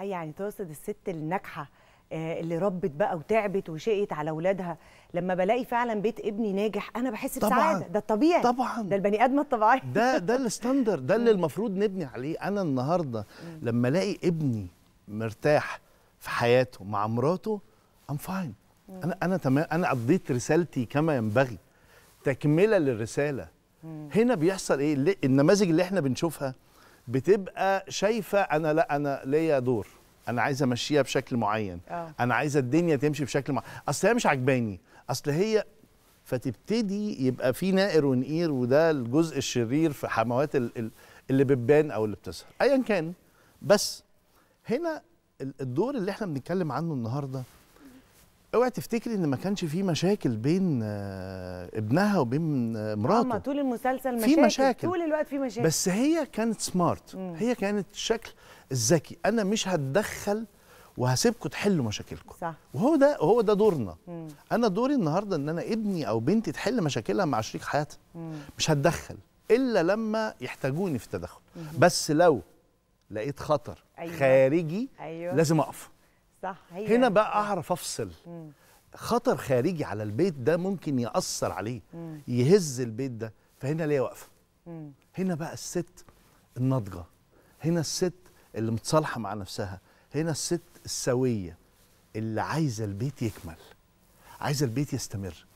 اي يعني تقصد الست الناجحه آه، اللي ربت بقى وتعبت وشقت على اولادها لما بلاقي فعلا بيت ابني ناجح انا بحس بسعاده ده الطبيعي طبعا ده البني ادم الطبيعي ده ده الستاندر ده اللي المفروض نبني عليه انا النهارده لما الاقي ابني مرتاح في حياته مع مراته ام فاين انا انا تمام انا قضيت رسالتي كما ينبغي تكمله للرساله هنا بيحصل ايه النماذج اللي احنا بنشوفها بتبقى شايفه انا لا انا ليا دور انا عايز امشيها بشكل معين أوه. انا عايزه الدنيا تمشي بشكل معين اصل هي مش عجباني اصل هي فتبتدي يبقى في نائر ونقير وده الجزء الشرير في حموات اللي بتبان او اللي بتظهر ايا كان بس هنا الدور اللي احنا بنتكلم عنه النهارده اوعي تفتكري ان ما كانش في مشاكل بين آه، ابنها وبين آه، مراته اما طول المسلسل مشاكل, في مشاكل طول الوقت في مشاكل بس هي كانت سمارت مم. هي كانت الشكل الذكي انا مش هتدخل وهسيبكم تحلوا مشاكلكم صح وهو ده هو ده دورنا مم. انا دوري النهارده ان انا ابني او بنتي تحل مشاكلها مع شريك حياتها مش هتدخل الا لما يحتاجوني في التدخل مم. بس لو لقيت خطر أيوة. خارجي أيوة. لازم اقف صح هي هنا بقى آه. اعرف افصل خطر خارجي على البيت ده ممكن ياثر عليه مم. يهز البيت ده فهنا ليه واقفه هنا بقى الست الناضجه هنا الست اللي متصالحه مع نفسها هنا الست السويه اللي عايزه البيت يكمل عايزه البيت يستمر